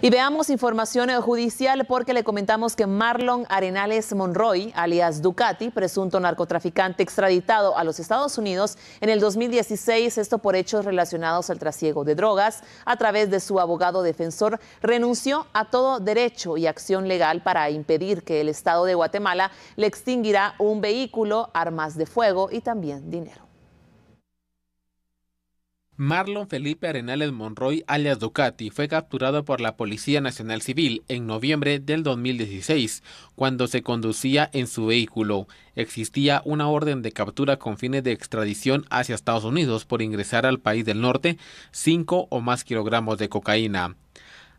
Y veamos información eh, judicial porque le comentamos que Marlon Arenales Monroy, alias Ducati, presunto narcotraficante extraditado a los Estados Unidos en el 2016, esto por hechos relacionados al trasiego de drogas, a través de su abogado defensor, renunció a todo derecho y acción legal para impedir que el Estado de Guatemala le extinguirá un vehículo, armas de fuego y también dinero. Marlon Felipe Arenales Monroy, alias Ducati, fue capturado por la Policía Nacional Civil en noviembre del 2016, cuando se conducía en su vehículo. Existía una orden de captura con fines de extradición hacia Estados Unidos por ingresar al país del norte 5 o más kilogramos de cocaína.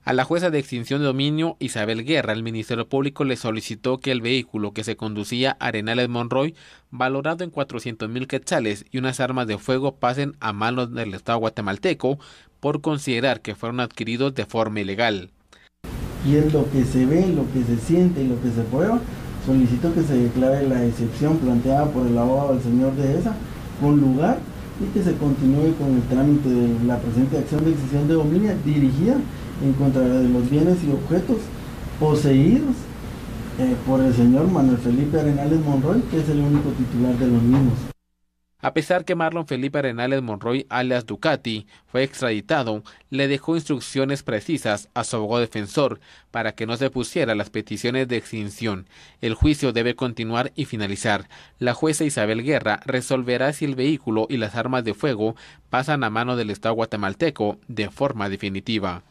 A la jueza de extinción de dominio, Isabel Guerra, el Ministerio Público le solicitó que el vehículo que se conducía Arenales Monroy, valorado en 400 mil quetzales y unas armas de fuego, pasen a manos del Estado guatemalteco por considerar que fueron adquiridos de forma ilegal. Y es lo que se ve, lo que se siente y lo que se prueba. solicitó que se declare la excepción planteada por el abogado del señor Dehesa con lugar y que se continúe con el trámite de la presente acción de excesión de dominio dirigida en contra de los bienes y objetos poseídos eh, por el señor Manuel Felipe Arenales Monroy, que es el único titular de los mismos. A pesar que Marlon Felipe Arenales Monroy, alias Ducati, fue extraditado, le dejó instrucciones precisas a su abogado defensor para que no se pusiera las peticiones de extinción. El juicio debe continuar y finalizar. La jueza Isabel Guerra resolverá si el vehículo y las armas de fuego pasan a mano del Estado guatemalteco de forma definitiva.